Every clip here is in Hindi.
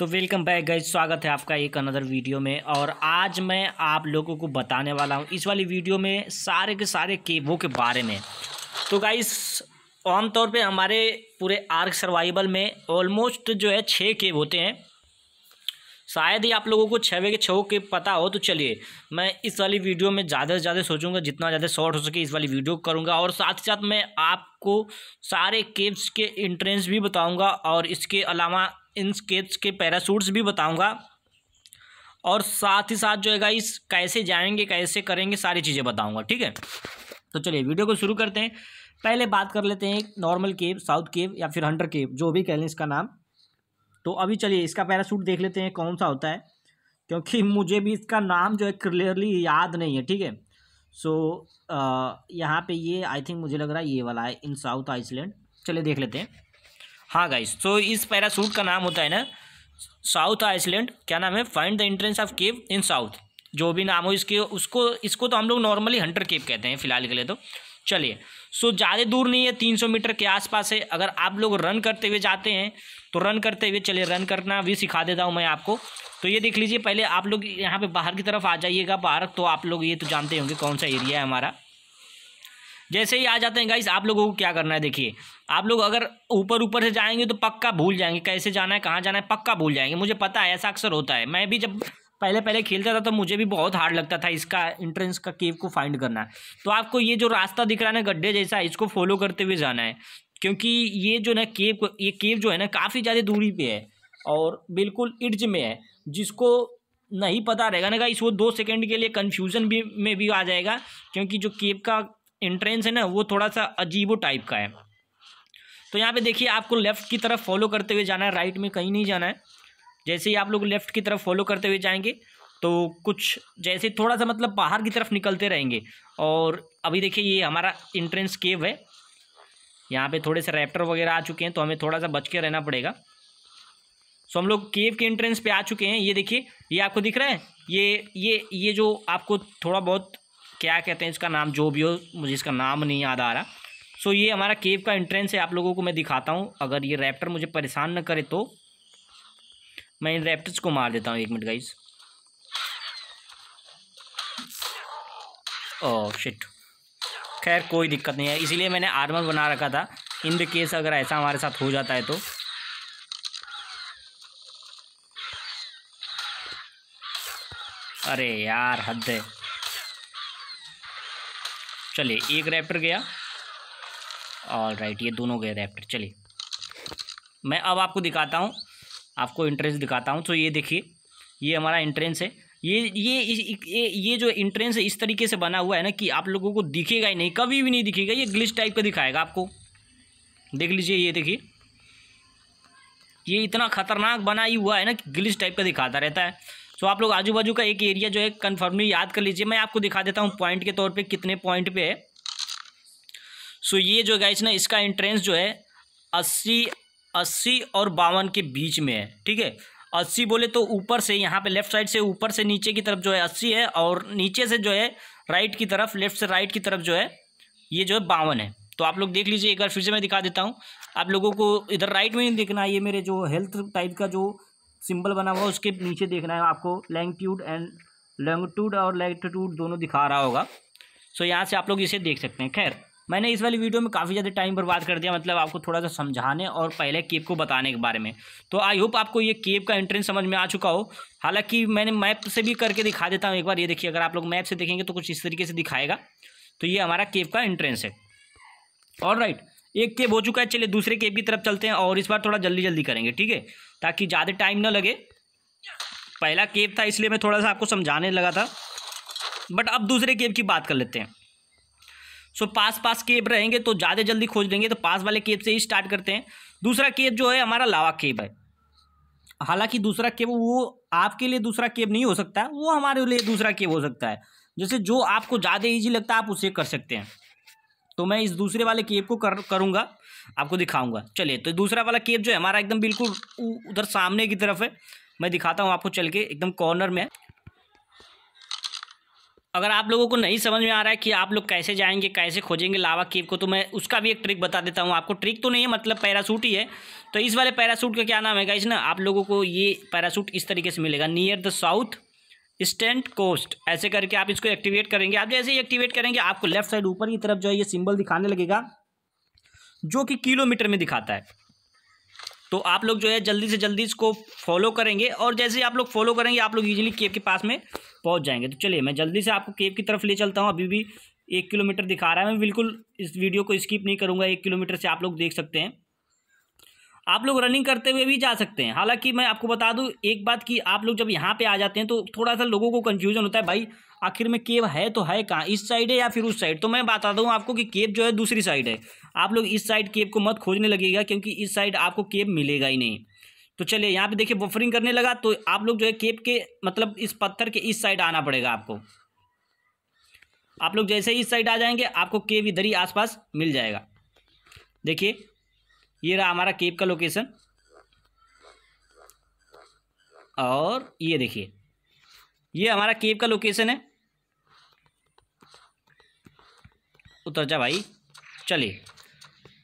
तो वेलकम बैक गाइज स्वागत है आपका एक अनदर वीडियो में और आज मैं आप लोगों को बताने वाला हूँ इस वाली वीडियो में सारे के सारे केबों के बारे में तो गाइस आमतौर पे हमारे पूरे आर्क सर्वाइवल में ऑलमोस्ट जो है छः केब होते हैं शायद ही आप लोगों को छवे के छः के पता हो तो चलिए मैं इस वाली वीडियो में ज़्यादा से ज़्यादा सोचूंगा जितना ज़्यादा शॉर्ट हो सके इस वाली वीडियो करूँगा और साथ ही साथ मैं आपको सारे केब्स के इंट्रेंस भी बताऊँगा और इसके अलावा इन स्केट्स के पैरासूट्स भी बताऊँगा और साथ ही साथ जो है गाइस कैसे जाएंगे कैसे करेंगे सारी चीज़ें बताऊँगा ठीक है तो चलिए वीडियो को शुरू करते हैं पहले बात कर लेते हैं नॉर्मल केव साउथ केव या फिर हंटर केव जो भी कह लें इसका नाम तो अभी चलिए इसका पैरासूट देख लेते हैं कौन सा होता है क्योंकि मुझे भी इसका नाम जो है क्लियरली याद नहीं है ठीक है सो यहाँ पे ये आई थिंक मुझे लग रहा है ये वाला है इन साउथ आइसलैंड चलिए देख लेते हैं हाँ गाइस तो इस पैरासूट का नाम होता है ना साउथ आइसलैंड क्या नाम है find the entrance of cave in south जो भी नाम हो इसके उसको इसको तो हम लोग नॉर्मली हंटर केव कहते हैं फिलहाल के लिए तो चलिए सो ज़्यादा दूर नहीं है तीन सौ मीटर के आसपास है अगर आप लोग रन करते हुए जाते हैं तो रन करते हुए चलिए रन करना भी सिखा देता हूँ मैं आपको तो ये देख लीजिए पहले आप लोग यहाँ पे बाहर की तरफ आ जाइएगा बाहर तो आप लोग ये तो जानते होंगे कौन सा एरिया है हमारा जैसे ही आ जाते हैं गाइस आप लोगों को क्या करना है देखिए आप लोग अगर ऊपर ऊपर से जाएंगे तो पक्का भूल जाएंगे कैसे जाना है कहाँ जाना है पक्का भूल जाएंगे मुझे पता है ऐसा अक्सर होता है मैं भी जब पहले पहले खेलता था तो मुझे भी बहुत हार्ड लगता था इसका इंट्रेंस का केव को फाइंड करना तो आपको ये जो रास्ता दिख रहा है ना गड्ढे जैसा इसको फॉलो करते हुए जाना है क्योंकि ये जो ना केव ये केव जो है ना काफ़ी ज़्यादा दूरी पे है और बिल्कुल इर्ज में है जिसको नहीं पता रहेगा ना गाइस वो दो सेकंड के लिए कन्फ्यूज़न भी में भी आ जाएगा क्योंकि जो केव का एंट्रेंस है ना वो थोड़ा सा अजीबो टाइप का है तो यहाँ पे देखिए आपको लेफ़्ट की तरफ फॉलो करते हुए जाना है राइट में कहीं नहीं जाना है जैसे ही आप लोग लेफ़्ट की तरफ फॉलो करते हुए जाएंगे तो कुछ जैसे थोड़ा सा मतलब बाहर की तरफ निकलते रहेंगे और अभी देखिए ये हमारा इंट्रेंस केव है यहाँ पे थोड़े से रैप्टर वगैरह आ चुके हैं तो हमें थोड़ा सा बच के रहना पड़ेगा सो हम लोग केव के एंट्रेंस पे आ चुके हैं ये देखिए ये आपको दिख रहा है ये ये ये जो आपको थोड़ा बहुत क्या कहते हैं इसका नाम जो भी हो मुझे इसका नाम नहीं याद आ रहा सो ये हमारा केव का एंट्रेंस है आप लोगों को मैं दिखाता हूँ अगर ये रैप्टर मुझे परेशान न करे तो मैं इन रैप्टर्स को मार देता हूँ एक मिनट गाइज ओ शिट खैर कोई दिक्कत नहीं है इसीलिए मैंने आर्मर बना रखा था इन द केस अगर ऐसा हमारे साथ हो जाता है तो अरे यार हद है चलिए एक रैप्टर गया और राइट ये दोनों गए रैप्टर चलिए मैं अब आपको दिखाता हूँ आपको इंट्रेंस दिखाता हूँ तो ये देखिए ये हमारा इंट्रेंस है ये ये ये ये जो इंट्रेंस इस तरीके से बना हुआ है ना कि आप लोगों को दिखेगा ही नहीं कभी भी नहीं दिखेगा ये ग्लिश टाइप का दिखाएगा आपको देख लीजिए ये देखिए ये इतना खतरनाक बना ही हुआ है ना कि ग्लिश टाइप का दिखाता रहता है सो आप लोग आजू बाजू का एक एरिया जो है कन्फर्मली याद कर लीजिए मैं आपको दिखा देता हूँ पॉइंट के तौर पर कितने पॉइंट पर है सो ये जो है ना इसका एंट्रेंस जो है अस्सी अस्सी और बावन के बीच में है ठीक है अस्सी बोले तो ऊपर से यहाँ पे लेफ्ट साइड से ऊपर से नीचे की तरफ जो है अस्सी है और नीचे से जो है राइट की तरफ लेफ्ट से राइट की तरफ जो है ये जो है बावन है तो आप लोग देख लीजिए एक बार फिर से मैं दिखा देता हूँ आप लोगों को इधर राइट में नहीं देखना ये मेरे जो हेल्थ टाइप का जो सिंबल बना हुआ उसके नीचे देखना है आपको लैंगट्यूड एंड लॉन्गट्यूड और लैंगट्यूड दोनों दिखा रहा होगा सो यहाँ से आप लोग इसे देख सकते हैं खैर मैंने इस वाली वीडियो में काफ़ी ज़्यादा टाइम बर्बाद कर दिया मतलब आपको थोड़ा सा समझाने और पहले केप को बताने के बारे में तो आई होप आपको ये केप का एंट्रेंस समझ में आ चुका हो हालांकि मैंने मैप से भी करके दिखा देता हूँ एक बार ये देखिए अगर आप लोग मैप से देखेंगे तो कुछ इस तरीके से दिखाएगा तो ये हमारा केप का एंट्रेंस है और राइट एक केब हो चुका है चलिए दूसरे केब की तरफ चलते हैं और इस बार थोड़ा जल्दी जल्दी करेंगे ठीक है ताकि ज़्यादा टाइम ना लगे पहला केब था इसलिए मैं थोड़ा सा आपको समझाने लगा था बट अब दूसरे केब की बात कर लेते हैं सो so, पास पास केब रहेंगे तो ज़्यादा जल्दी खोज लेंगे तो पास वाले केब से ही स्टार्ट करते हैं दूसरा केब जो है हमारा लावा केब है हालांकि दूसरा केब वो आपके लिए दूसरा केब नहीं हो सकता वो हमारे लिए दूसरा केब हो सकता है जैसे जो आपको ज़्यादा ईजी लगता है आप उसे कर सकते हैं तो मैं इस दूसरे वाले केप को कर करूँगा आपको दिखाऊंगा चलिए तो दूसरा वाला केप जो है हमारा एकदम बिल्कुल उधर सामने की तरफ है मैं दिखाता हूँ आपको चल के एकदम कॉर्नर में अगर आप लोगों को नहीं समझ में आ रहा है कि आप लोग कैसे जाएंगे कैसे खोजेंगे लावा केव को तो मैं उसका भी एक ट्रिक बता देता हूँ आपको ट्रिक तो नहीं है मतलब पैरासूट ही है तो इस वाले पैरासूट का क्या नाम है इस ना आप लोगों को ये पैरासूट इस तरीके से मिलेगा नियर द साउथ स्टेंट कोस्ट ऐसे करके आप इसको एक्टिवेट करेंगे आप जैसे ही एक्टिवेट करेंगे आपको लेफ्ट साइड ऊपर की तरफ जो है ये सिंबल दिखाने लगेगा जो कि किलोमीटर में दिखाता है तो आप लोग जो है जल्दी से जल्दी इसको फॉलो करेंगे और जैसे ही आप लोग फॉलो करेंगे आप लोग ईजिली केव के पास में पहुंच जाएंगे तो चलिए मैं जल्दी से आपको केव की तरफ ले चलता हूँ अभी भी एक किलोमीटर दिखा रहा है मैं बिल्कुल इस वीडियो को स्किप नहीं करूँगा एक किलोमीटर से आप लोग देख सकते हैं आप लोग रनिंग करते हुए भी जा सकते हैं हालांकि मैं आपको बता दूं एक बात कि आप लोग जब यहाँ पे आ जाते हैं तो थोड़ा सा लोगों को कंफ्यूजन होता है भाई आखिर में केव है तो है कहाँ इस साइड है या फिर उस साइड तो मैं बता दूँ आपको कि केव जो है दूसरी साइड है आप लोग इस साइड केव को मत खोजने लगेगा क्योंकि इस साइड आपको केव मिलेगा ही नहीं तो चलिए यहाँ पर देखिए बफरिंग करने लगा तो आप लोग जो है केब के मतलब इस पत्थर के इस साइड आना पड़ेगा आपको आप लोग जैसे ही इस साइड आ जाएंगे आपको केव इधर ही आसपास मिल जाएगा देखिए ये रहा हमारा केप का लोकेशन और ये देखिए ये हमारा केप का लोकेशन है उतर जा भाई चलिए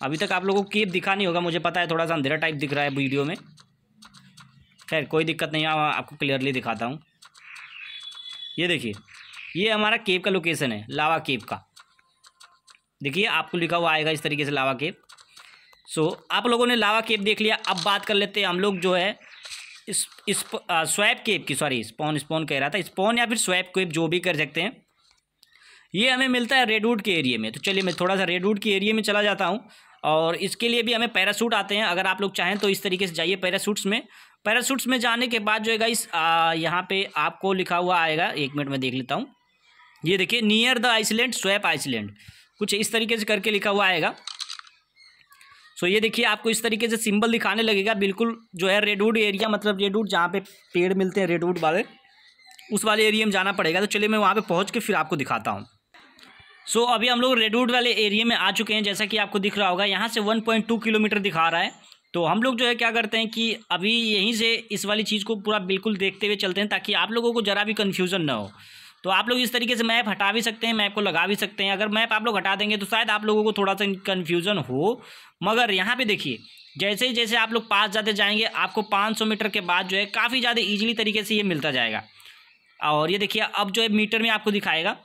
अभी तक आप लोगों को केप दिखा नहीं होगा मुझे पता है थोड़ा सा अंधेरा टाइप दिख रहा है वीडियो में खैर कोई दिक्कत नहीं है आपको क्लियरली दिखाता हूँ ये देखिए ये हमारा केप का लोकेशन है लावा केप का देखिए आपको लिखा हुआ आएगा इस तरीके से लावा केप सो so, आप लोगों ने लावा केप देख लिया अब बात कर लेते हैं हम लोग जो है इस इस स्वैप केप की सॉरी स्पॉन स्पॉन कह रहा था स्पॉन या फिर स्वैप केप जो भी कर सकते हैं ये हमें मिलता है रेडवुड के एरिए में तो चलिए मैं थोड़ा सा रेडवुड के एरिए में चला जाता हूँ और इसके लिए भी हमें पैरासूट आते हैं अगर आप लोग चाहें तो इस तरीके से जाइए पैरासूट्स में पैरासूट्स में जाने के बाद जो है इस यहाँ पर आपको लिखा हुआ आएगा एक मिनट में देख लेता हूँ ये देखिए near the island swamp island कुछ इस तरीके से करके लिखा हुआ आएगा सो ये देखिए आपको इस तरीके से सिंबल दिखाने लगेगा बिल्कुल जो है रेडवुड एरिया मतलब रेडवुड जहाँ पे पेड़ मिलते हैं रेडवुड वाले उस वाले एरिया में जाना पड़ेगा तो चलिए मैं वहाँ पे पहुँच के फिर आपको दिखाता हूँ सो so, अभी हम लोग रेडवुड वाले एरिया में आ चुके हैं जैसा कि आपको दिख रहा होगा यहाँ से वन किलोमीटर दिखा रहा है तो हम लोग जो है क्या करते हैं कि अभी यहीं से इस वाली चीज़ को पूरा बिल्कुल देखते हुए चलते हैं ताकि आप लोगों को ज़रा भी कन्फ्यूज़न ना हो तो आप लोग इस तरीके से मैप हटा भी सकते हैं मैप को लगा भी सकते हैं अगर मैप आप लोग हटा देंगे तो शायद आप लोगों को थोड़ा सा कन्फ्यूज़न हो मगर यहाँ पे देखिए जैसे ही जैसे आप लोग पास जाते जाएंगे आपको 500 मीटर के बाद जो है काफ़ी ज़्यादा ईजिली तरीके से ये मिलता जाएगा और ये देखिए अब जो है मीटर में आपको दिखाएगा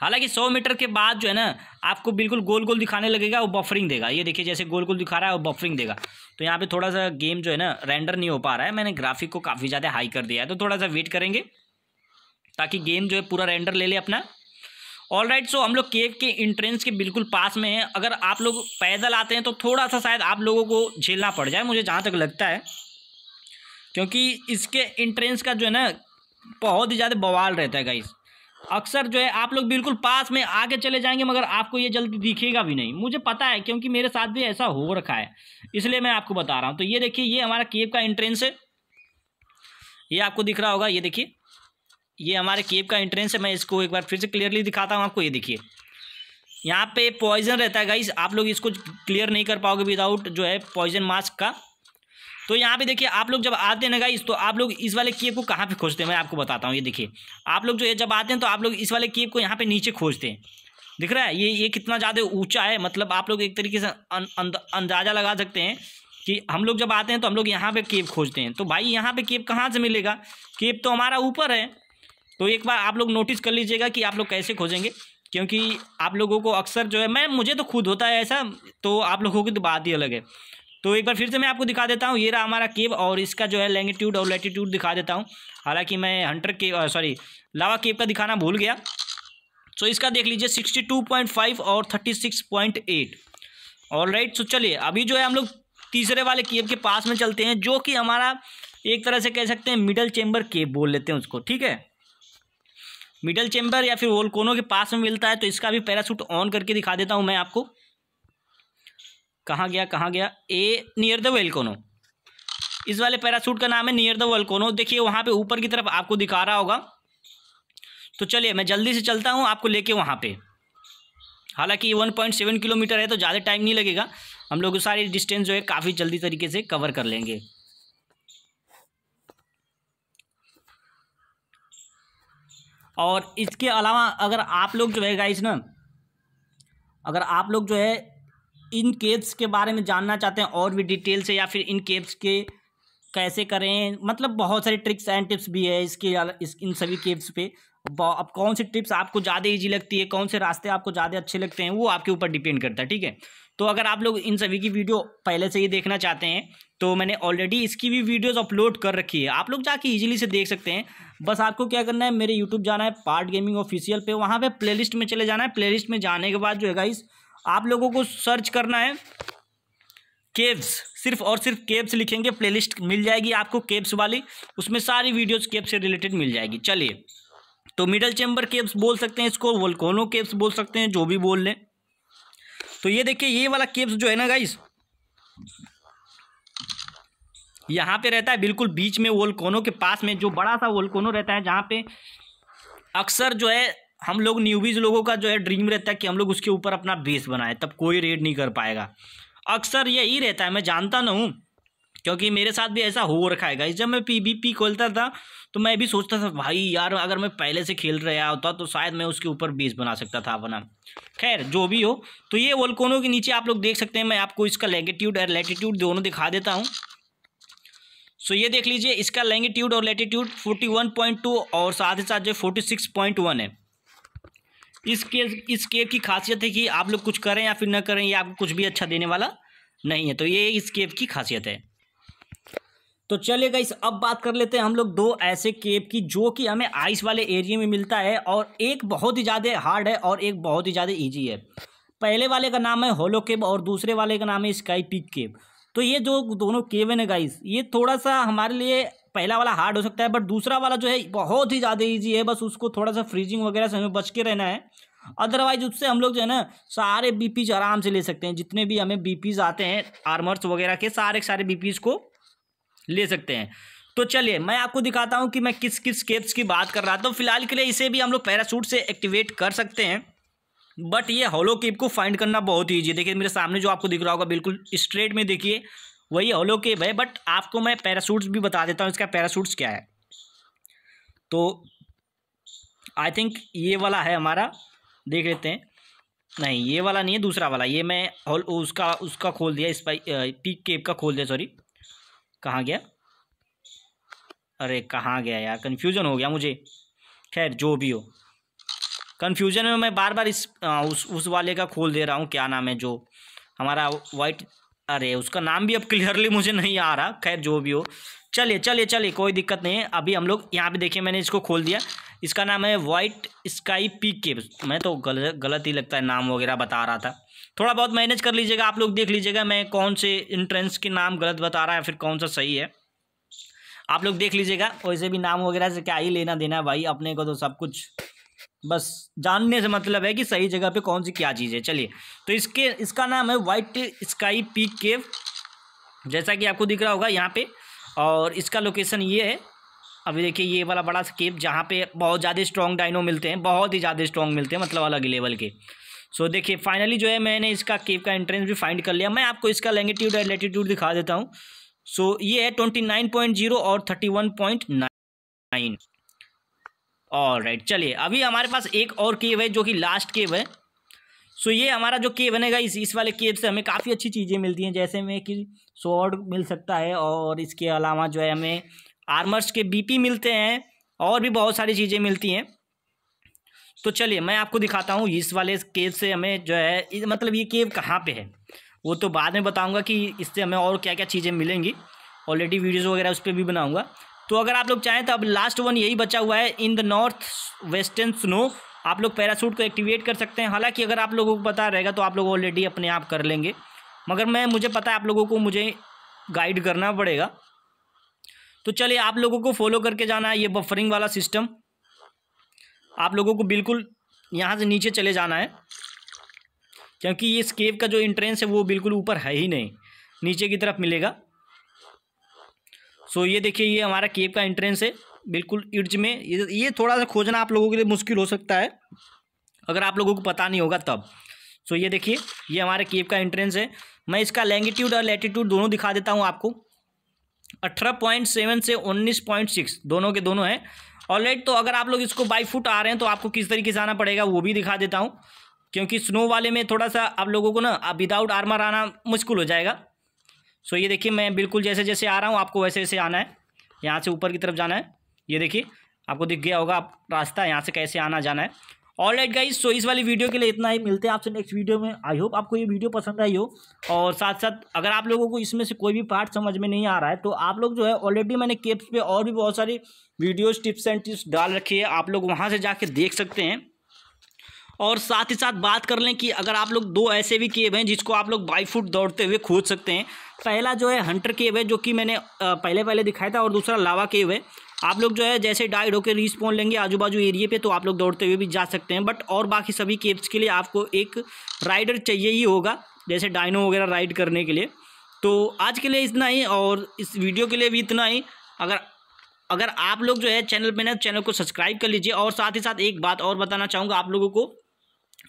हालांकि सौ मीटर के बाद जो है ना आपको बिल्कुल गोल गोल दिखाने लगेगा वो बफरिंग देगा ये देखिए जैसे गोल गोल दिखा रहा है वो बफरिंग देगा तो यहाँ पे थोड़ा सा गेम जो है ना रेंडर नहीं हो पा रहा है मैंने ग्राफिक को काफ़ी ज़्यादा हाई कर दिया है तो थोड़ा सा वेट करेंगे ताकि गेम जो है पूरा रेंडर ले ले अपना ऑल राइट सो हम लोग केव के इंट्रेंस के बिल्कुल पास में हैं अगर आप लोग पैदल आते हैं तो थोड़ा सा शायद आप लोगों को झेलना पड़ जाए मुझे जहाँ तक लगता है क्योंकि इसके इंट्रेंस का जो है ना बहुत ही ज़्यादा बवाल रहता है गाइस अक्सर जो है आप लोग बिल्कुल पास में आके चले जाएंगे मगर आपको ये जल्दी दिखेगा भी नहीं मुझे पता है क्योंकि मेरे साथ भी ऐसा हो रखा है इसलिए मैं आपको बता रहा हूँ तो ये देखिए ये हमारा केव का एंट्रेंस है ये आपको दिख रहा होगा ये देखिए ये हमारे केव का एंट्रेंस है मैं इसको एक बार फिर से क्लियरली दिखाता हूँ आपको ये देखिए यहाँ पे पॉइजन रहता है गाइस आप लोग इसको क्लियर नहीं कर पाओगे विदाउट जो है पॉइजन मास्क का तो यहाँ पे देखिए आप लोग जब आते हैं ना गाइस तो आप लोग इस वाले केव को कहाँ पे खोजते हैं मैं आपको बताता हूँ ये देखिए आप लोग जो है जब आते हैं तो आप लोग इस वाले केव को यहाँ पे नीचे खोजते हैं दिख रहा है ये ये कितना ज़्यादा ऊँचा है मतलब आप लोग एक तरीके से अंदाज़ा लगा सकते हैं कि हम लोग जब आते हैं तो हम लोग यहाँ पे केव खोजते हैं तो भाई यहाँ पे केव कहाँ से मिलेगा केव तो हमारा ऊपर है तो एक बार आप लोग नोटिस कर लीजिएगा कि आप लोग कैसे खोजेंगे क्योंकि आप लोगों को अक्सर जो है मैं मुझे तो खुद होता है ऐसा तो आप लोगों की तो बात ही अलग है तो एक बार फिर से मैं आपको दिखा देता हूँ ये रहा हमारा केव और इसका जो है लैंगिट्यूड और लेटीट्यूड दिखा देता हूँ हालांकि मैं हंटर केव सॉरी लावा केव का दिखाना भूल गया सो तो इसका देख लीजिए सिक्सटी टू पॉइंट फाइव और thirty six point eight right so चलिए अभी जो है हम लोग तीसरे वाले केव के पास में चलते हैं जो कि हमारा एक तरह से कह सकते हैं मिडल चेम्बर केव बोल लेते हैं उसको ठीक है मिडल चैम्बर या फिर वोल कोनों के पास में मिलता है तो इसका भी पैरासूट ऑन करके दिखा देता हूँ मैं आपको कहाँ गया कहाँ गया ए नियर द वेल कोनो इस वाले पैरासूट का नाम है नियर द वेल कोनो देखिए वहाँ पे ऊपर की तरफ आपको दिखा रहा होगा तो चलिए मैं जल्दी से चलता हूँ आपको लेके वहाँ पे हालांकि वन पॉइंट सेवन किलोमीटर है तो ज़्यादा टाइम नहीं लगेगा हम लोग सारी डिस्टेंस जो है काफ़ी जल्दी तरीके से कवर कर लेंगे और इसके अलावा अगर आप लोग जो है गाइस ना अगर आप लोग जो है इन केप्स के बारे में जानना चाहते हैं और भी डिटेल से या फिर इन केप्स के कैसे करें मतलब बहुत सारे ट्रिक्स एंड टिप्स भी है इसके इस इन सभी केप्स पे अब कौन सी टिप्स आपको ज़्यादा ईजी लगती है कौन से रास्ते आपको ज़्यादा अच्छे लगते हैं वो आपके ऊपर डिपेंड करता है ठीक है तो अगर आप लोग इन सभी की वीडियो पहले से ही देखना चाहते हैं तो मैंने ऑलरेडी इसकी भी वीडियोस अपलोड कर रखी है आप लोग जाके इजीली से देख सकते हैं बस आपको क्या करना है मेरे यूट्यूब जाना है पार्ट गेमिंग ऑफिशियल पे वहाँ पे प्लेलिस्ट में चले जाना है प्लेलिस्ट में जाने के बाद जो है गाइस आप लोगों को सर्च करना है केब्स सिर्फ और सिर्फ केब्स लिखेंगे प्ले मिल जाएगी आपको केब्स वाली उसमें सारी वीडियोज केब्स से रिलेटेड मिल जाएगी चलिए तो मिडल चैम्बर केब्स बोल सकते हैं इसको वोल्कोनो केब्स बोल सकते हैं जो भी बोल लें तो ये देखिए ये वाला केब्स जो है ना गाइस यहाँ पे रहता है बिल्कुल बीच में वोल्कोनो के पास में जो बड़ा सा वोलकोनो रहता है जहाँ पे अक्सर जो है हम लोग न्यूबीज लोगों का जो है ड्रीम रहता है कि हम लोग उसके ऊपर अपना बेस बनाए तब कोई रेड नहीं कर पाएगा अक्सर यही रहता है मैं जानता ना हूँ क्योंकि मेरे साथ भी ऐसा हो रखा है गाइस जब मैं पीबीपी खोलता था तो मैं भी सोचता था भाई यार अगर मैं पहले से खेल रहा होता तो शायद मैं उसके ऊपर बीस बना सकता था अपना खैर जो भी हो तो ये वोल्कोनो के नीचे आप लोग देख सकते हैं मैं आपको इसका लेगेट्यूड और लेटीट्यूड दोनों दिखा देता हूँ सो ये देख लीजिए इसका लेंगेट्यूड और लेटीट्यूड फोर्टी और साथ ही साथ जो 46.1 है इस केक इस केप की खासियत है कि आप लोग कुछ करें या फिर ना करें या आपको कुछ भी अच्छा देने वाला नहीं है तो ये इस केप की खासियत है तो चलिए गाइस अब बात कर लेते हैं हम लोग दो ऐसे केप की जो कि हमें आइस वाले एरिया में मिलता है और एक बहुत ही ज़्यादा हार्ड है और एक बहुत ही ज़्यादा ईजी है पहले वाले का नाम है होलो केब और दूसरे वाले का नाम है स्काई पिक केब तो ये जो दोनों केव है ना गाइस ये थोड़ा सा हमारे लिए पहला वाला हार्ड हो सकता है बट दूसरा वाला जो है बहुत ही ज़्यादा ईजी है बस उसको थोड़ा सा फ्रीजिंग वगैरह से हमें बच के रहना है अदरवाइज उससे हम लोग जो है ना सारे बीपीज आराम से ले सकते हैं जितने भी हमें बीपीज आते हैं आर्मर्स वगैरह के सारे सारे बीपीज को ले सकते हैं तो चलिए मैं आपको दिखाता हूँ कि मैं किस किस केप्स की बात कर रहा था तो फिलहाल के लिए इसे भी हम लोग पैराशूट से एक्टिवेट कर सकते हैं बट ये हॉलो केप को फाइंड करना बहुत ईजी है देखिए मेरे सामने जो आपको दिख रहा होगा बिल्कुल स्ट्रेट में देखिए वही होलो केप है बट आपको मैं पैराशूट्स भी बता देता हूँ इसका पैराशूट्स क्या है तो आई थिंक ये वाला है हमारा देख लेते हैं नहीं ये वाला नहीं है दूसरा वाला ये मैं उसका उसका खोल दिया इस पीक केप का खोल दिया सॉरी कहाँ गया अरे कहाँ गया यार कन्फ्यूज़न हो गया मुझे खैर जो भी हो कन्फ्यूज़न में मैं बार बार इस आ, उस उस वाले का खोल दे रहा हूँ क्या नाम है जो हमारा वाइट अरे उसका नाम भी अब क्लियरली मुझे नहीं आ रहा खैर जो भी हो चलिए चलिए चलिए कोई दिक्कत नहीं है अभी हम लोग यहाँ पे देखिए मैंने इसको खोल दिया इसका नाम है वाइट स्काई पी के मैं तो गल, गलत ही लगता है नाम वगैरह बता रहा था थोड़ा बहुत मैनेज कर लीजिएगा आप लोग देख लीजिएगा मैं कौन से इंट्रेंस के नाम गलत बता रहा है फिर कौन सा सही है आप लोग देख लीजिएगा वैसे भी नाम वगैरह से क्या ही लेना देना भाई अपने को तो सब कुछ बस जानने से मतलब है कि सही जगह पे कौन सी क्या चीज़ है चलिए तो इसके इसका नाम है वाइट स्काई पीक केव जैसा कि आपको दिख रहा होगा यहाँ पे और इसका लोकेशन ये है अभी देखिए ये वाला बड़ा केव जहाँ पे बहुत ज़्यादा स्ट्रॉन्ग डाइनो मिलते हैं बहुत ही ज़्यादा स्ट्रॉन्ग मिलते हैं मतलब अलग लेवल के सो so, देखिए फाइनली जो है मैंने इसका केव का एंट्रेंस भी फाइंड कर लिया मैं आपको इसका लैंगिट्यूड और लेटीट्यूड दिखा देता हूँ सो so, ये है ट्वेंटी नाइन पॉइंट जीरो और थर्टी वन पॉइंट नाइन और राइट चलिए अभी हमारे पास एक और केव है जो कि लास्ट केव है सो so, ये हमारा जो केव बनेगा इस इस वाले केव से हमें काफ़ी अच्छी चीज़ें मिलती हैं जैसे में कि स्वॉर्ड मिल सकता है और इसके अलावा जो है हमें आर्मर्स के बीपी मिलते हैं और भी बहुत सारी चीज़ें मिलती हैं तो चलिए मैं आपको दिखाता हूँ इस वाले केव से हमें जो है मतलब ये केव कहाँ पे है वो तो बाद में बताऊँगा कि इससे हमें और क्या क्या चीज़ें मिलेंगी ऑलरेडी वीडियोज़ वगैरह उस पर भी बनाऊँगा तो अगर आप लोग चाहें तो अब लास्ट वन यही बचा हुआ है in the north western snow आप लोग पैरासूट को एक्टिवेट कर सकते हैं हालांकि अगर आप लोगों को पता रहेगा तो आप लोग ऑलरेडी अपने आप कर लेंगे मगर मैं मुझे पता है आप लोगों को मुझे गाइड करना पड़ेगा तो चलिए आप लोगों को फॉलो करके जाना है ये बफरिंग वाला सिस्टम आप लोगों को बिल्कुल यहाँ से नीचे चले जाना है क्योंकि इस केव का जो इंट्रेंस है वो बिल्कुल ऊपर है ही नहीं नीचे की तरफ मिलेगा सो ये देखिए ये हमारा केव का इंट्रेंस है बिल्कुल इर्ज में ये थोड़ा सा खोजना आप लोगों के लिए मुश्किल हो सकता है अगर आप लोगों को पता नहीं होगा तब सो ये देखिए ये हमारे केव का एंट्रेंस है मैं इसका लैंगिट्यूड और लेटीट्यूड दोनों दिखा देता हूँ आपको अठारह पॉइंट सेवन से उन्नीस पॉइंट सिक्स दोनों के दोनों हैं राइट तो अगर आप लोग इसको बाई फुट आ रहे हैं तो आपको किस तरीके से आना पड़ेगा वो भी दिखा देता हूँ क्योंकि स्नो वाले में थोड़ा सा आप लोगों को ना विदाउट आर्मर आना मुश्किल हो जाएगा सो ये देखिए मैं बिल्कुल जैसे जैसे आ रहा हूँ आपको वैसे वैसे आना है यहाँ से ऊपर की तरफ जाना है ये देखिए आपको दिख गया होगा आप रास्ता यहाँ से कैसे आना जाना है ऑल राइट गाइज सो इस वाली वीडियो के लिए इतना ही मिलते हैं आपसे नेक्स्ट वीडियो में आई होप आपको ये वीडियो पसंद आई हो और साथ साथ अगर आप लोगों को इसमें से कोई भी पार्ट समझ में नहीं आ रहा है तो आप लोग जो है ऑलरेडी मैंने केप्स पे और भी बहुत सारी वीडियोज़ टिप्स एंड टिप्स डाल रखी है आप लोग वहाँ से जाके देख सकते हैं और साथ ही साथ बात कर लें कि अगर आप लोग दो ऐसे भी केब हैं जिसको आप लोग बाई फुट दौड़ते हुए खोज सकते हैं पहला जो है हंटर केब है जो कि मैंने पहले पहले दिखाया था और दूसरा लावा केब है आप लोग जो है जैसे डाइड होकर रिस्पॉन्ड लेंगे आजू बाजू एरिए पे तो आप लोग दौड़ते हुए भी जा सकते हैं बट और बाकी सभी केव्स के लिए आपको एक राइडर चाहिए ही होगा जैसे डाइनो वगैरह राइड करने के लिए तो आज के लिए इतना ही और इस वीडियो के लिए भी इतना ही अगर अगर आप लोग जो है चैनल पर ना चैनल को सब्सक्राइब कर लीजिए और साथ ही साथ एक बात और बताना चाहूँगा आप लोगों को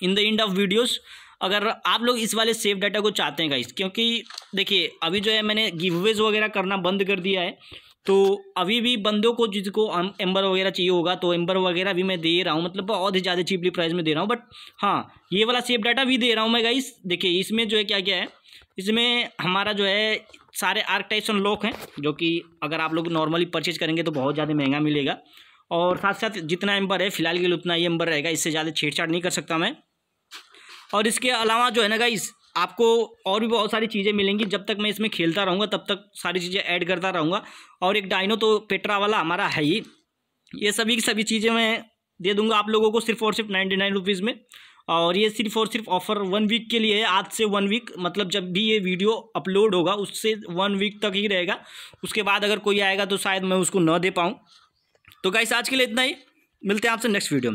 in the end of videos अगर आप लोग इस वाले सेफ डाटा को चाहते हैं गाइस क्योंकि देखिए अभी जो है मैंने गिवेज वगैरह करना बंद कर दिया है तो अभी भी बंदों को जिसको एम्बर वगैरह चाहिए होगा तो एम्बर वगैरह भी मैं दे रहा हूँ मतलब बहुत ही ज़्यादा चीपली प्राइस में दे रहा हूँ बट हाँ ये वाला सेफ डाटा भी दे रहा हूँ मैं गाइस देखिए इसमें जो है क्या क्या है इसमें हमारा जो है सारे आर्क अनलॉक हैं जो कि अगर आप लोग नॉर्मली परचेज करेंगे तो बहुत ज़्यादा महंगा मिलेगा और साथ साथ जितना एम्बर है फिलहाल के लिए उतना ही एम्बर रहेगा इससे ज़्यादा छेड़छाड़ नहीं कर सकता मैं और इसके अलावा जो है ना गाइस आपको और भी बहुत सारी चीज़ें मिलेंगी जब तक मैं इसमें खेलता रहूँगा तब तक सारी चीज़ें ऐड करता रहूँगा और एक डाइनो तो पेट्रा वाला हमारा है ही ये सभी की सभी चीज़ें मैं दे दूँगा आप लोगों को सिर्फ और सिर्फ नाइन्टी नाइन रुपीज़ में और ये सिर्फ और सिर्फ ऑफर वन वीक के लिए है आज से वन वीक मतलब जब भी ये वीडियो अपलोड होगा उससे वन वीक तक ही रहेगा उसके बाद अगर कोई आएगा तो शायद मैं उसको न दे पाऊँ तो गाइस आज के लिए इतना ही मिलते हैं आपसे नेक्स्ट वीडियो में